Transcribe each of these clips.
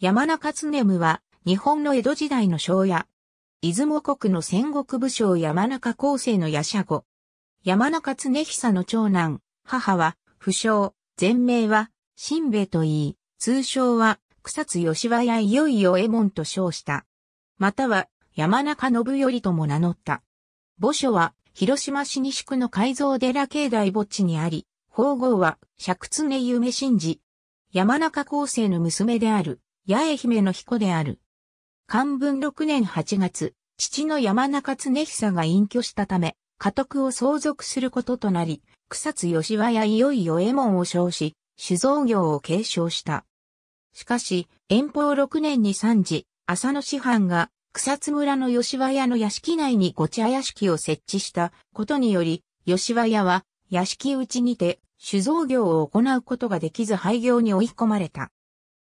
山中常務は、日本の江戸時代の庄屋。出雲国の戦国武将山中康生の夜叉後。山中常久の長男、母は、不詳、全名は、新兵衛と言い、通称は、草津吉和やいよいよ右門と称した。または、山中信頼とも名乗った。墓所は、広島市西区の改造寺境内墓地にあり、法号は、釈常夢信寺。山中康生の娘である、八重姫の彦である。漢文6年8月、父の山中常久が隠居したため、家督を相続することとなり、草津吉和やいよいよ右衛門を称し、酒造業を継承した。しかし、遠方6年に三時、浅野師範が草津村の吉和屋の屋敷内にご茶屋敷を設置したことにより、吉和屋は屋敷内にて酒造業を行うことができず廃業に追い込まれた。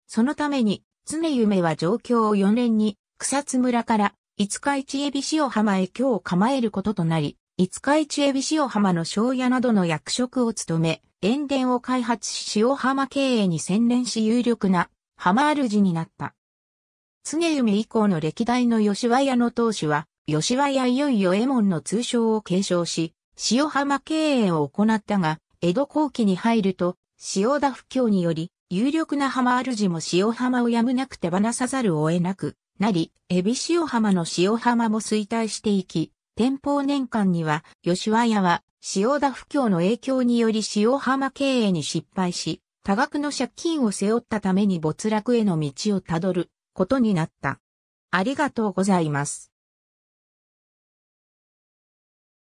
そのために常夢は状況を4年に、草津村から、五日市恵比塩浜へ今日構えることとなり、五日市恵比塩浜の庄屋などの役職を務め、塩田を開発し塩浜経営に専念し有力な浜主になった。常夢以降の歴代の吉和屋の当主は、吉和屋いよいよ右衛門の通称を継承し、塩浜経営を行ったが、江戸後期に入ると、塩田不況により、有力な浜主も塩浜をやむなく手放さざるを得なくなり、エビ塩浜の塩浜も衰退していき、天保年間には吉和屋は塩田不況の影響により塩浜経営に失敗し、多額の借金を背負ったために没落への道をたどることになった。ありがとうございます。